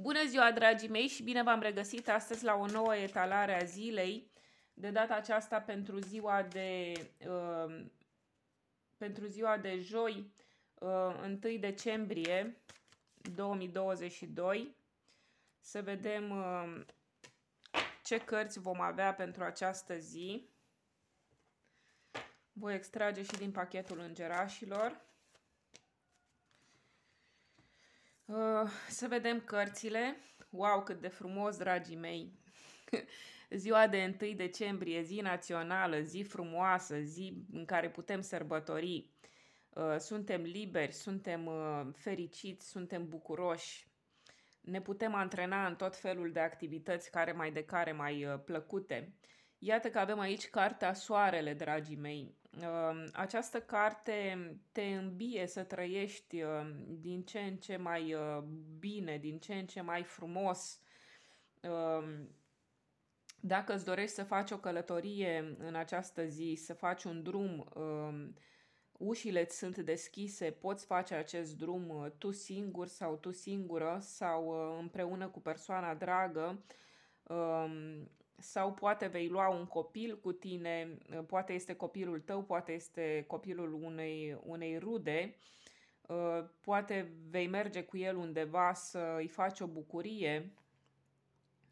Bună ziua, dragii mei, și bine v-am regăsit astăzi la o nouă etalare a zilei, de data aceasta pentru ziua de, uh, pentru ziua de joi, uh, 1 decembrie 2022. Să vedem uh, ce cărți vom avea pentru această zi. Voi extrage și din pachetul îngerașilor. Uh, să vedem cărțile. Wow, cât de frumos, dragii mei! Ziua de 1 decembrie, zi națională, zi frumoasă, zi în care putem sărbători. Uh, suntem liberi, suntem uh, fericiți, suntem bucuroși. Ne putem antrena în tot felul de activități care mai de care mai plăcute. Iată că avem aici cartea Soarele, dragii mei. Ehm, această carte te îmbie să trăiești ehm, din ce în ce mai ehm, bine, din ce în ce mai frumos. Dacă îți dorești să faci o călătorie în această zi, să faci un drum, ușile ți sunt deschise, poți face acest drum tu singur sau tu singură sau împreună cu persoana dragă sau poate vei lua un copil cu tine, uh, poate este copilul tău, poate este copilul unei, unei rude, uh, poate vei merge cu el undeva să îi faci o bucurie,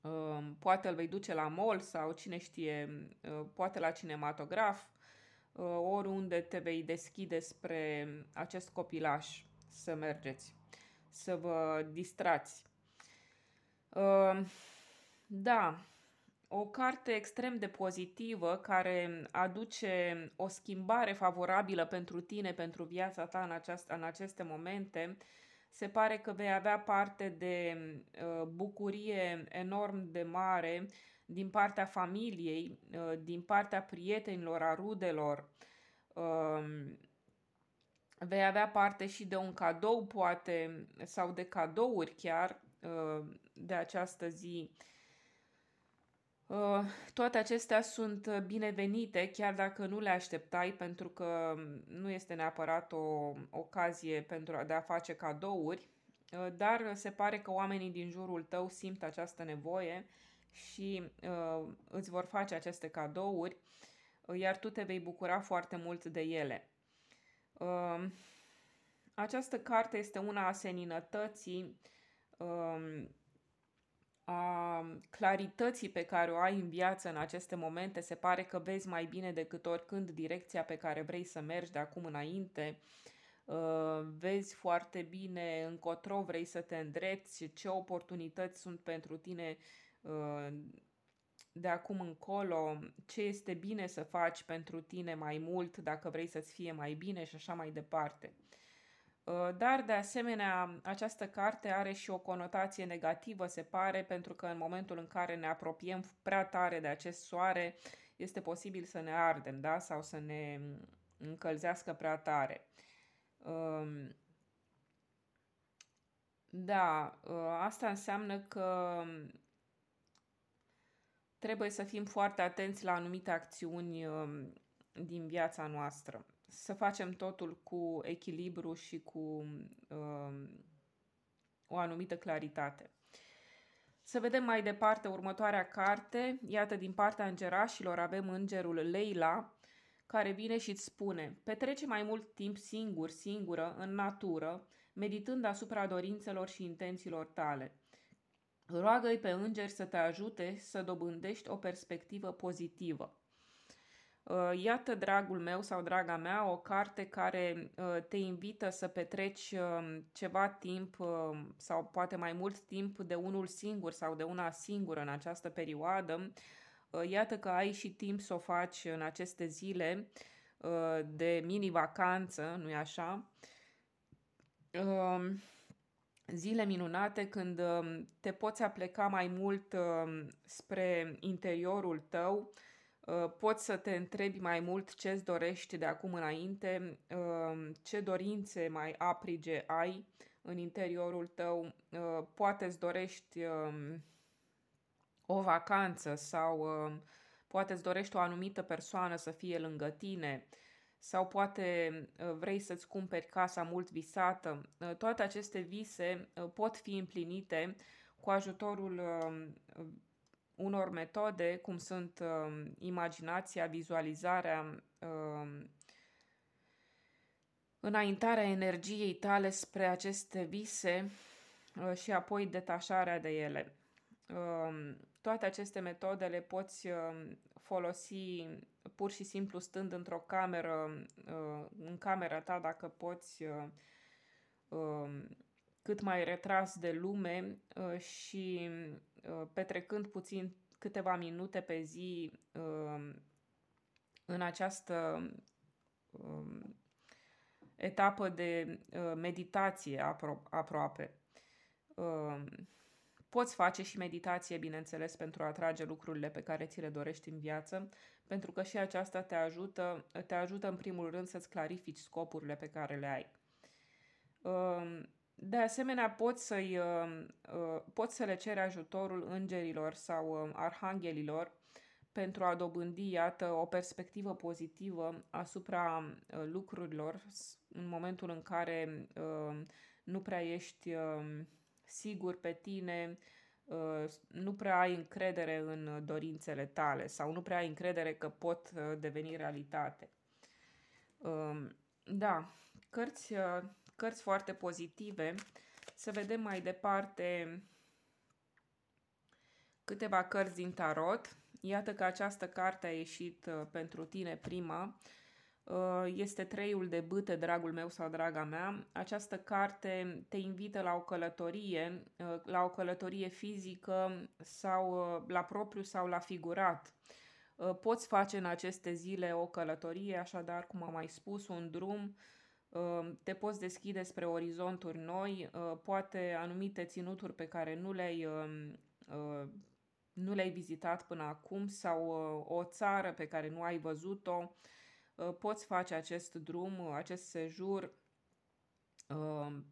uh, poate îl vei duce la mall sau cine știe, poate la cinematograf, oriunde te vei deschide spre acest copilaș să mergeți, să vă distrați. Da, o carte extrem de pozitivă care aduce o schimbare favorabilă pentru tine, pentru viața ta în, aceast- în aceste momente. Se pare că vei avea parte de uh, bucurie enorm de mare din partea familiei, uh, din partea prietenilor, a rudelor. Uh, vei avea parte și de un cadou, poate, sau de cadouri chiar uh, de această zi. Uh, Uh, toate acestea sunt uh, binevenite, chiar dacă nu le așteptai, pentru că um, nu este neapărat o ocazie pentru de a face cadouri, uh, dar se pare că oamenii din jurul tău simt această nevoie și uh, îți vor face aceste cadouri, iar tu te vei bucura foarte mult de ele. Uh, această carte este una a seninătății, uh, a clarității pe care o ai în viață în aceste momente, se pare că vezi mai bine decât oricând direcția pe care vrei să mergi de acum înainte, uh, vezi foarte bine încotro vrei să te îndrepti, ce oportunități sunt pentru tine uh, de acum încolo, ce este bine să faci pentru tine mai mult dacă vrei să-ți fie mai bine și așa mai departe. Uh, dar, de asemenea, această carte are și o conotație negativă, se pare, pentru că în momentul în care ne apropiem prea tare de acest soare, este posibil să ne ardem, da? Sau să ne mm, încălzească prea tare. Um, da, uh, asta înseamnă că mm, trebuie să fim foarte atenți la anumite acțiuni mm, din viața noastră să facem totul cu echilibru și cu uh, o anumită claritate. Să vedem mai departe următoarea carte. Iată, din partea îngerașilor avem îngerul Leila, care vine și îți spune Petrece mai mult timp singur, singură, în natură, meditând asupra dorințelor și intențiilor tale. Roagă-i pe îngeri să te ajute să dobândești o perspectivă pozitivă. Uh, iată, dragul meu sau draga mea, o carte care uh, te invită să petreci um, ceva timp um, sau poate mai mult timp de unul singur sau de una singură în această perioadă. Uh, iată că ai și timp să o faci în aceste zile de mini-vacanță, nu-i așa? Um, zile minunate când te poți apleca mai mult spre interiorul tău, Uh, poți să te întrebi mai mult ce îți dorești de acum înainte, uh, ce dorințe mai aprige ai în interiorul tău, uh, poate îți dorești um, o vacanță sau poate îți dorești o anumită persoană să fie lângă tine sau poate vrei să-ți cumperi casa mult visată. Toate aceste vise pot fi împlinite cu ajutorul um, unor metode, cum sunt uh, imaginația, vizualizarea, uh, înaintarea energiei tale spre aceste vise uh, și apoi detașarea de ele. Uh, toate aceste metode le poți uh, folosi pur și simplu stând într-o cameră, uh, în camera ta, dacă poți. Uh, uh, cât mai retras de lume uh, și Uh, petrecând puțin câteva minute pe zi um, în această um, etapă de uh, meditație apro- aproape. Um, poți face și meditație, bineînțeles, pentru a atrage lucrurile pe care ți le dorești în viață, pentru că și aceasta te ajută, te ajută în primul rând să-ți clarifici scopurile pe care le ai. De asemenea, poți, să-i, uh, uh, poți să le ceri ajutorul îngerilor sau uh, arhanghelilor pentru a dobândi, iată, o perspectivă pozitivă asupra lucrurilor în momentul în care nu prea ești sigur pe tine, nu prea ai încredere în dorințele tale sau nu prea ai încredere că pot deveni realitate. Um, da, cărți cărți foarte pozitive. Să vedem mai departe câteva cărți din tarot. Iată că această carte a ieșit uh, pentru tine prima. Uh, este Treiul de bâte, dragul meu sau draga mea. Această carte te invită la o călătorie, uh, la o călătorie fizică sau la propriu sau la figurat. Poți face în aceste zile o călătorie, așadar, cum am mai spus, un drum Ehm, te poți deschide spre orizonturi noi, ehm, poate anumite ținuturi pe care nu le-ai, ehm, nu le-ai vizitat până acum sau o țară pe care nu ai văzut-o, poți face acest drum, acest sejur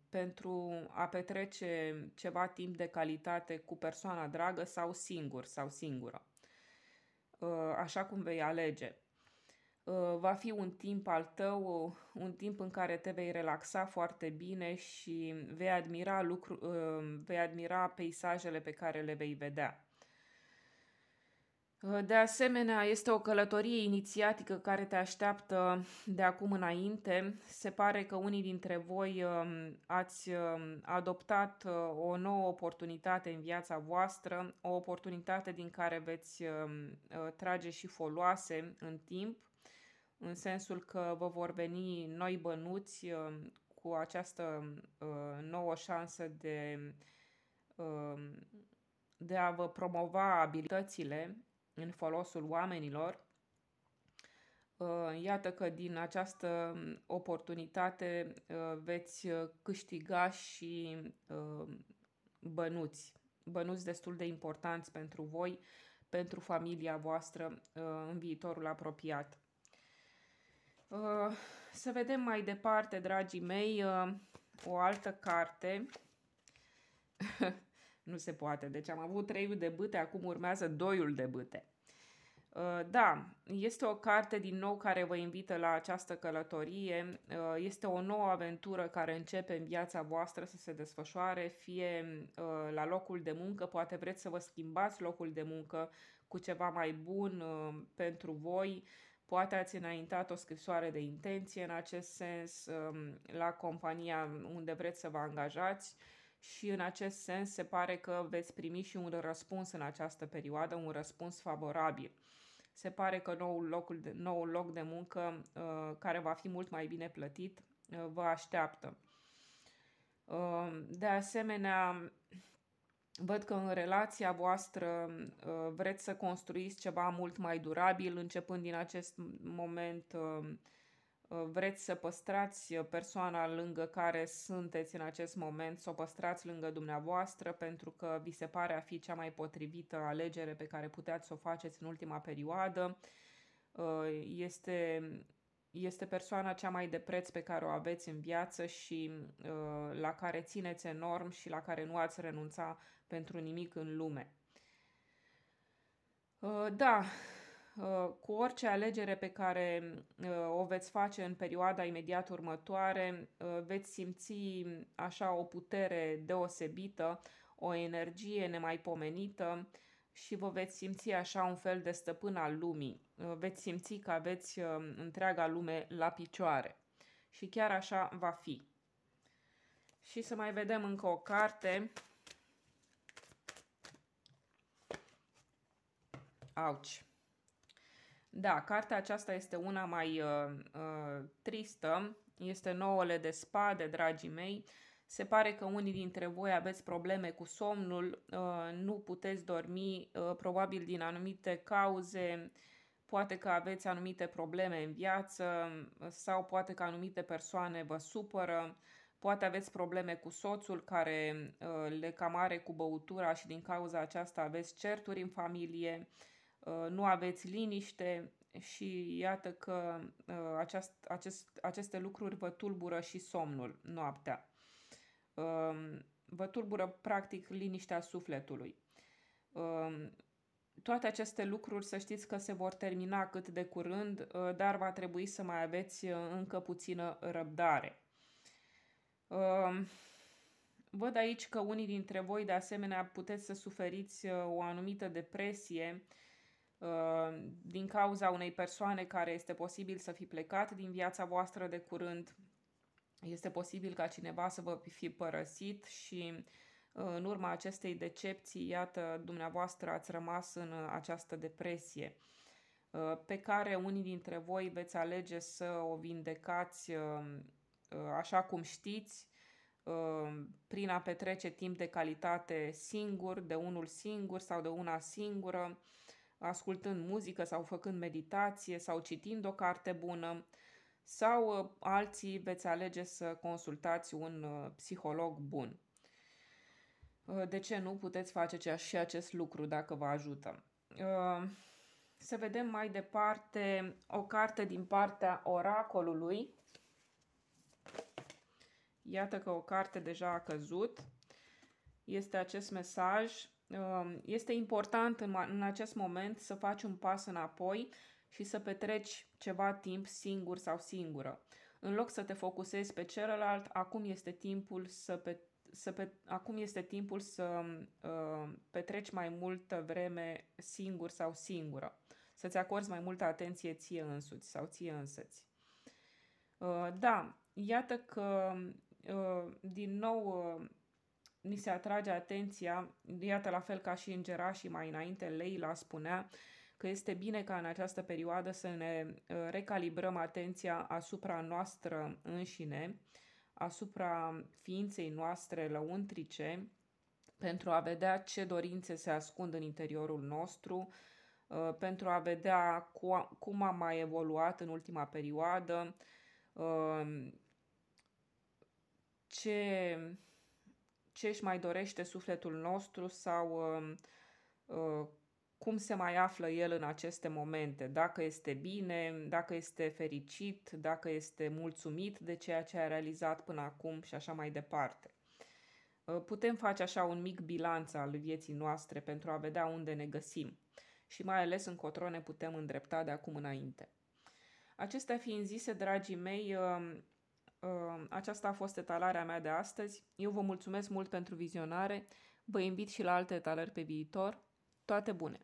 pentru a petrece ceva timp de calitate cu persoana dragă sau singur sau singură, așa cum vei alege. Uh, va fi un timp al tău, uh, un timp în care te vei relaxa foarte bine și vei admira, lucru, uh, vei admira peisajele pe care le vei vedea. De asemenea, este o călătorie inițiatică care te așteaptă de acum înainte. Se pare că unii dintre voi um, ați um, adoptat o nouă oportunitate în viața voastră, o oportunitate din care veți um, trage și foloase în timp în sensul că vă vor veni noi bănuți um, cu această uh, nouă șansă de, um, de a vă promova abilitățile în folosul oamenilor. Uh, iată că din această oportunitate uh, veți câștiga și bănuți, bănuți destul de importanți pentru voi, pentru familia voastră în viitorul apropiat. Uh, să vedem mai departe, dragii mei, uh, o altă carte. nu se poate, deci am avut treiul de bâte, acum urmează doiul de bâte. Uh, da, este o carte din nou care vă invită la această călătorie. Este o nouă aventură care începe în viața voastră să se desfășoare, fie la locul de muncă, poate vreți să vă schimbați locul de muncă cu ceva mai bun pentru voi, Poate ați înaintat o scrisoare de intenție în acest sens um, la compania unde vreți să vă angajați și în acest sens se pare că veți primi și un răspuns în această perioadă, un răspuns favorabil. Se pare că noul, locul de, noul loc de muncă, uh, care va fi mult mai bine plătit, uh, vă așteaptă. Um, de asemenea, Văd că în relația voastră uh, vreți să construiți ceva mult mai durabil, începând din acest moment uh, uh, vreți să păstrați persoana lângă care sunteți în acest moment, să o păstrați lângă dumneavoastră, pentru că vi se pare a fi cea mai potrivită alegere pe care puteți să o faceți în ultima perioadă. Este este persoana cea mai de preț pe care o aveți în viață și uh, la care țineți enorm și la care nu ați renunța pentru nimic în lume. Uh, da, uh, cu orice alegere pe care uh, o veți face în perioada imediat următoare, uh, veți simți așa o putere deosebită, o energie nemaipomenită, uh, și vă veți simți așa un fel de stăpân al lumii. Veți simți că aveți um, întreaga lume la picioare. Și chiar așa va fi. Și să mai vedem încă o carte. Auci. Da, cartea aceasta este una mai uh, uh, tristă. Este nouăle de spade, dragii mei. Uh, se pare că unii dintre voi aveți probleme cu somnul, uh, nu puteți dormi, uh, probabil din anumite cauze, poate că aveți anumite probleme în viață uh, sau poate că anumite persoane vă supără, poate aveți probleme cu soțul care le cam are cu băutura și din cauza aceasta aveți certuri în familie, nu aveți liniște și iată că aceast, acest, aceste lucruri vă tulbură și somnul noaptea. Um, vă tulbură practic liniștea sufletului. Um, toate aceste lucruri să știți că se vor termina cât de curând, uh, dar va trebui să mai aveți uh, încă puțină răbdare. Um, văd aici că unii dintre voi, de asemenea, puteți să suferiți uh, o anumită depresie din cauza unei persoane care este posibil să fi plecat din viața voastră de curând este posibil ca cineva să vă fi părăsit și uh, în urma acestei decepții, iată, dumneavoastră ați rămas în uh, această depresie uh, pe care unii dintre voi veți alege să o vindecați așa cum știți, prin a petrece timp de calitate singur, de unul singur sau de una singură, ascultând muzică sau făcând meditație sau citind o carte bună, sau uh, alții veți alege să consultați un uh, psiholog bun. Uh, de ce nu puteți face și acest lucru dacă vă ajută? Să vedem mai departe o carte din partea oracolului. Iată că o carte deja a căzut. Este acest mesaj. Este important în acest moment să faci un pas înapoi și să petreci ceva timp singur sau singură. În loc să te focusezi pe celălalt, acum este timpul să, pe, să pe, acum este timpul să uh, petreci mai multă vreme singur sau singură. Să-ți acorzi mai multă atenție ție însuți sau ție însăți. Uh, da, iată că uh, din nou uh, ni se atrage atenția, iată la fel ca și îngerașii și mai înainte, Leila spunea, uh, că este bine ca în această perioadă să ne uh, recalibrăm atenția asupra noastră înșine, asupra ființei noastre lăuntrice, pentru a vedea ce dorințe se ascund în interiorul nostru, uh, pentru a vedea cum a mai evoluat în ultima perioadă, uh, ce, ce își mai dorește sufletul nostru sau cum se mai află el în aceste momente, dacă este bine, dacă este fericit, dacă este mulțumit de ceea ce a realizat până acum și așa mai departe. Uh, putem face așa un mic bilanț al vieții noastre pentru a vedea unde ne găsim și mai ales încotro ne putem îndrepta de acum înainte. Acestea fiind zise, dragii mei, uh, uh, aceasta a fost etalarea mea de astăzi. Eu vă mulțumesc mult pentru vizionare, vă invit și la alte etalări pe viitor – toate bune!